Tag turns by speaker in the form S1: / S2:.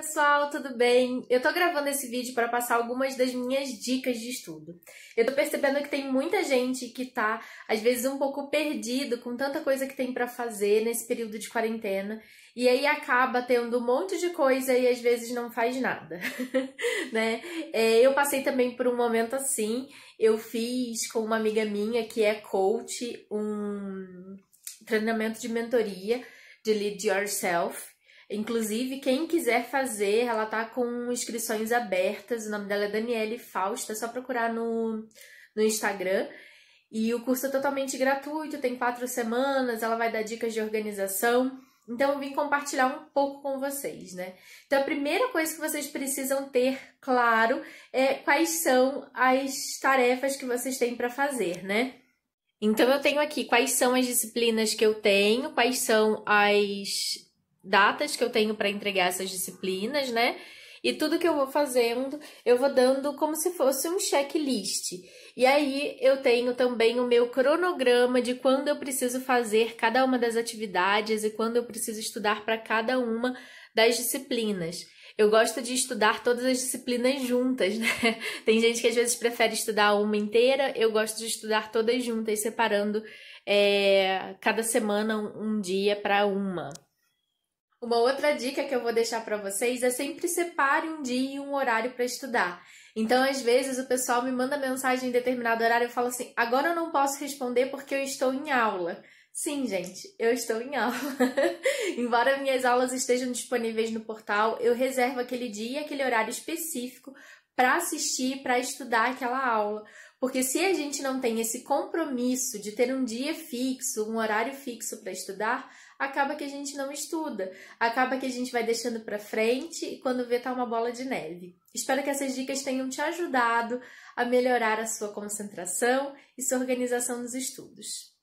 S1: pessoal, tudo bem? Eu tô gravando esse vídeo para passar algumas das minhas dicas de estudo. Eu tô percebendo que tem muita gente que tá às vezes um pouco perdido com tanta coisa que tem para fazer nesse período de quarentena e aí acaba tendo um monte de coisa e às vezes não faz nada, né? É, eu passei também por um momento assim. Eu fiz com uma amiga minha que é coach um treinamento de mentoria de Lead Yourself Inclusive, quem quiser fazer, ela tá com inscrições abertas. O nome dela é Daniele Fausta, é só procurar no, no Instagram. E o curso é totalmente gratuito, tem quatro semanas, ela vai dar dicas de organização. Então, eu vim compartilhar um pouco com vocês, né? Então, a primeira coisa que vocês precisam ter claro é quais são as tarefas que vocês têm para fazer, né? Então, eu tenho aqui quais são as disciplinas que eu tenho, quais são as datas que eu tenho para entregar essas disciplinas, né? E tudo que eu vou fazendo, eu vou dando como se fosse um checklist. E aí eu tenho também o meu cronograma de quando eu preciso fazer cada uma das atividades e quando eu preciso estudar para cada uma das disciplinas. Eu gosto de estudar todas as disciplinas juntas, né? Tem gente que às vezes prefere estudar uma inteira, eu gosto de estudar todas juntas, separando é, cada semana um dia para uma. Uma outra dica que eu vou deixar para vocês é sempre separe um dia e um horário para estudar. Então, às vezes, o pessoal me manda mensagem em determinado horário e fala assim: agora eu não posso responder porque eu estou em aula. Sim, gente, eu estou em aula. Embora minhas aulas estejam disponíveis no portal, eu reservo aquele dia e aquele horário específico para assistir, para estudar aquela aula. Porque se a gente não tem esse compromisso de ter um dia fixo, um horário fixo para estudar, acaba que a gente não estuda, acaba que a gente vai deixando para frente e quando vê tá uma bola de neve. Espero que essas dicas tenham te ajudado a melhorar a sua concentração e sua organização nos estudos.